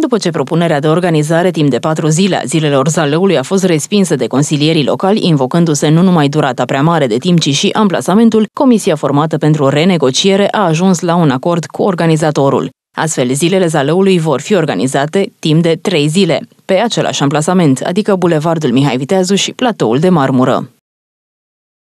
După ce propunerea de organizare timp de patru zile a zilelor zaleului a fost respinsă de consilierii locali, invocându-se nu numai durata prea mare de timp, ci și amplasamentul, comisia formată pentru renegociere a ajuns la un acord cu organizatorul. Astfel, zilele zaleului vor fi organizate timp de trei zile, pe același amplasament, adică Bulevardul Mihai Viteazu și Platoul de Marmură.